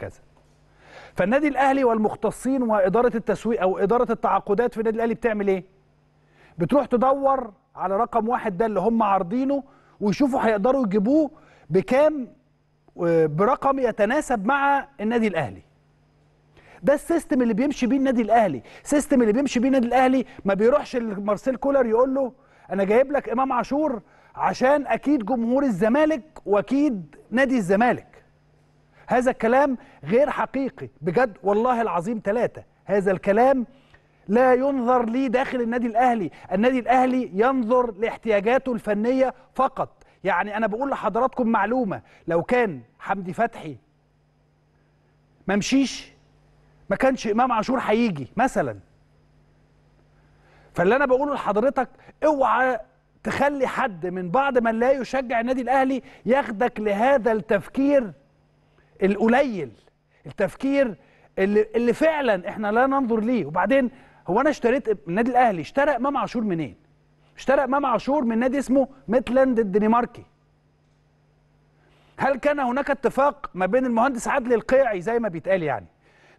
كذا فالنادي الاهلي والمختصين واداره التسويق او اداره التعاقدات في النادي الاهلي بتعمل ايه بتروح تدور على رقم واحد ده اللي هم عارضينه ويشوفوا هيقدروا يجيبوه بكام آه، برقم يتناسب مع النادي الاهلي ده السيستم اللي بيمشي بيه النادي الاهلي السيستم اللي بيمشي بيه النادي الاهلي ما بيروحش لمارسيل كولر يقول له انا جايب لك امام عاشور عشان اكيد جمهور الزمالك واكيد نادي الزمالك هذا الكلام غير حقيقي بجد والله العظيم ثلاثة هذا الكلام لا ينظر لي داخل النادي الأهلي النادي الأهلي ينظر لاحتياجاته الفنية فقط يعني أنا بقول لحضراتكم معلومة لو كان حمدي فتحي ممشيش ما كانش إمام عاشور هيجي مثلا فاللي أنا بقوله لحضرتك اوعى تخلي حد من بعض من لا يشجع النادي الأهلي ياخدك لهذا التفكير القليل التفكير اللي, اللي فعلا احنا لا ننظر ليه وبعدين هو انا اشتريت النادي الاهلي اشترى امام عاشور منين؟ اشترى امام عاشور من نادي اسمه ميتلاند الدنماركي هل كان هناك اتفاق ما بين المهندس عدلي القيعي زي ما بيتقال يعني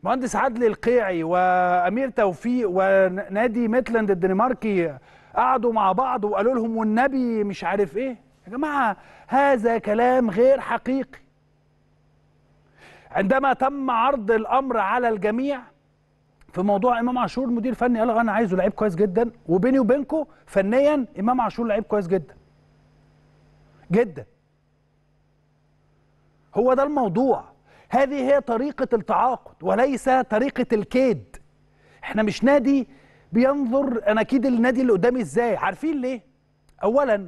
مهندس عدلي القيعي وامير توفيق ونادي ميتلاند الدنماركي قعدوا مع بعض وقالوا لهم والنبي مش عارف ايه يا جماعه هذا كلام غير حقيقي عندما تم عرض الامر على الجميع في موضوع امام عاشور المدير الفني قال انا عايزه لعيب كويس جدا وبيني وبينكم فنيا امام عاشور لعيب كويس جدا جدا هو ده الموضوع هذه هي طريقة التعاقد وليس طريقة الكيد احنا مش نادي بينظر انا اكيد النادي اللي قدامي ازاي عارفين ليه اولا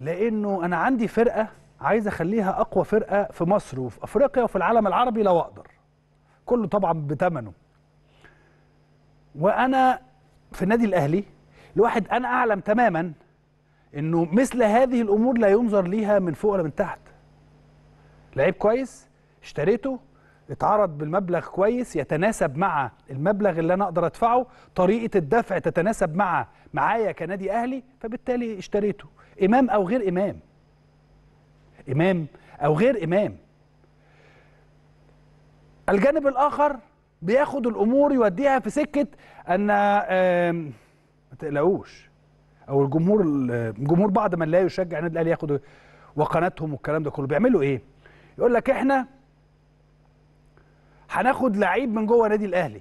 لانه انا عندي فرقة عايز اخليها اقوى فرقه في مصر وفي افريقيا وفي العالم العربي لو اقدر كله طبعا بتمنه وانا في النادي الاهلي الواحد انا اعلم تماما انه مثل هذه الامور لا ينظر ليها من فوق ولا من تحت لعيب كويس اشتريته اتعرض بالمبلغ كويس يتناسب مع المبلغ اللي انا اقدر ادفعه طريقه الدفع تتناسب مع معايا كنادي اهلي فبالتالي اشتريته امام او غير امام إمام أو غير إمام الجانب الآخر بياخد الأمور يوديها في سكة أن ما تقلقوش أو الجمهور جمهور بعض من لا يشجع النادي الأهلي ياخد وقناتهم والكلام ده كله بيعملوا إيه؟ يقول لك إحنا هناخد لعيب من جوه النادي الأهلي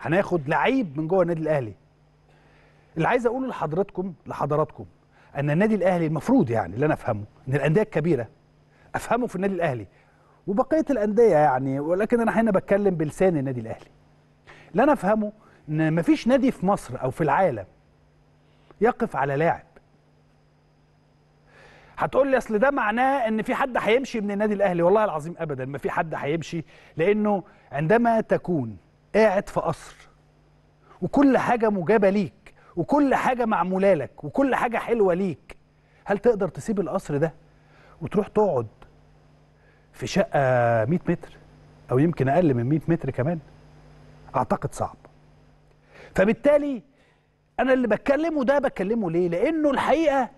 هناخد لعيب من جوه النادي الأهلي اللي عايز أقوله لحضرتكم لحضراتكم ان النادي الاهلي المفروض يعني اللي انا افهمه ان الانديه الكبيره افهمه في النادي الاهلي وبقيه الانديه يعني ولكن انا هنا بتكلم بلسان النادي الاهلي اللي انا افهمه ان مفيش نادي في مصر او في العالم يقف على لاعب هتقول لي اصل ده معناه ان في حد هيمشي من النادي الاهلي والله العظيم ابدا ما في حد هيمشي لانه عندما تكون قاعد في قصر وكل حاجه مجابه ليك وكل حاجه معموله لك وكل حاجه حلوه ليك هل تقدر تسيب القصر ده وتروح تقعد في شقه 100 متر او يمكن اقل من 100 متر كمان اعتقد صعب فبالتالي انا اللي بتكلمه ده بكلمه ليه لانه الحقيقه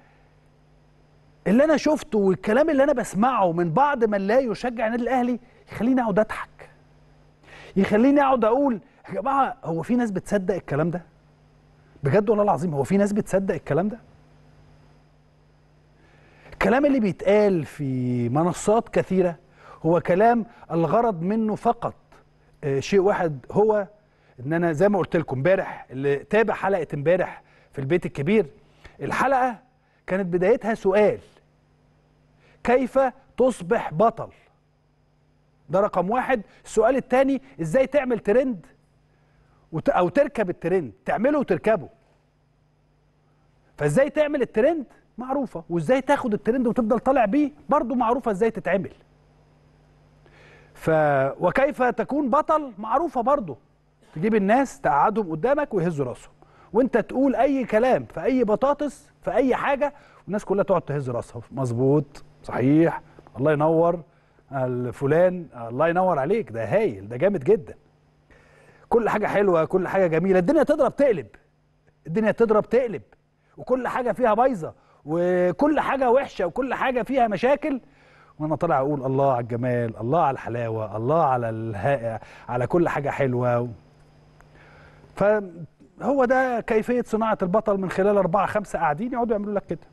اللي انا شفته والكلام اللي انا بسمعه من بعض من لا يشجع النادي الاهلي يخليني اقعد اضحك يخليني اقعد اقول يا جماعه هو في ناس بتصدق الكلام ده بجد والله العظيم هو في ناس بتصدق الكلام ده الكلام اللي بيتقال في منصات كثيرة هو كلام الغرض منه فقط آه، شيء واحد هو ان انا زي ما قلت لكم امبارح اللي تابع حلقة امبارح في البيت الكبير الحلقة كانت بدايتها سؤال كيف تصبح بطل ده رقم واحد السؤال الثاني ازاي تعمل ترند او تركب الترند تعمله وتركبه فازاي تعمل الترند معروفه وازاي تاخد الترند وتفضل طالع بيه برضه معروفه ازاي تتعمل ف وكيف تكون بطل معروفه برضه تجيب الناس تقعدهم قدامك ويهزوا راسهم وانت تقول اي كلام في اي بطاطس في اي حاجه والناس كلها تقعد تهز راسها مظبوط صحيح الله ينور الفلان الله ينور عليك ده هايل ده جامد جدا كل حاجه حلوه كل حاجه جميله الدنيا تضرب تقلب الدنيا تضرب تقلب وكل حاجه فيها بايظه وكل حاجه وحشه وكل حاجه فيها مشاكل وانا طالع اقول الله على الجمال الله على الحلاوه الله على الها... على كل حاجه حلوه فهو ده كيفيه صناعه البطل من خلال اربعه خمسه قاعدين يقعدوا يعملوا لك كده